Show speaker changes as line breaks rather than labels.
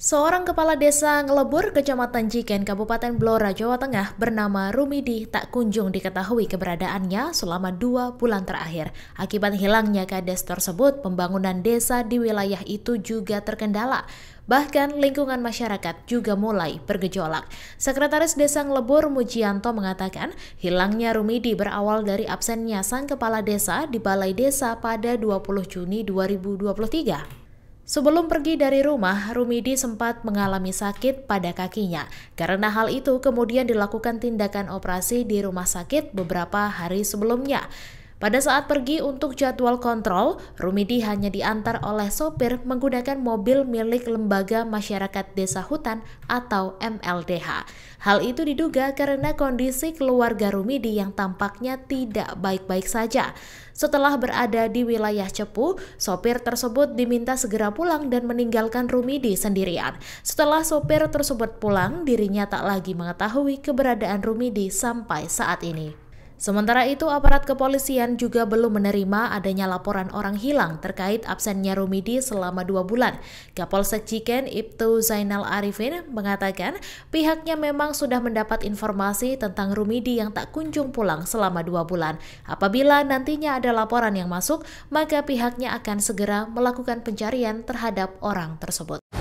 Seorang kepala desa Ngelebur, Kecamatan Jiken, Kabupaten Blora, Jawa Tengah bernama Rumidi tak kunjung diketahui keberadaannya selama dua bulan terakhir. Akibat hilangnya kades tersebut, pembangunan desa di wilayah itu juga terkendala. Bahkan lingkungan masyarakat juga mulai bergejolak. Sekretaris Desa Ngelebur Mujianto mengatakan, hilangnya Rumidi berawal dari absennya sang kepala desa di Balai Desa pada 20 Juni 2023. Sebelum pergi dari rumah, Rumidi sempat mengalami sakit pada kakinya. Karena hal itu kemudian dilakukan tindakan operasi di rumah sakit beberapa hari sebelumnya. Pada saat pergi untuk jadwal kontrol, Rumidi hanya diantar oleh sopir menggunakan mobil milik Lembaga Masyarakat Desa Hutan atau MLDH. Hal itu diduga karena kondisi keluarga Rumidi yang tampaknya tidak baik-baik saja. Setelah berada di wilayah Cepu, sopir tersebut diminta segera pulang dan meninggalkan Rumidi sendirian. Setelah sopir tersebut pulang, dirinya tak lagi mengetahui keberadaan Rumidi sampai saat ini. Sementara itu, aparat kepolisian juga belum menerima adanya laporan orang hilang terkait absennya Rumidi selama dua bulan. Kapolsek Ciken Ibtu Zainal Arifin mengatakan pihaknya memang sudah mendapat informasi tentang Rumidi yang tak kunjung pulang selama dua bulan. Apabila nantinya ada laporan yang masuk, maka pihaknya akan segera melakukan pencarian terhadap orang tersebut.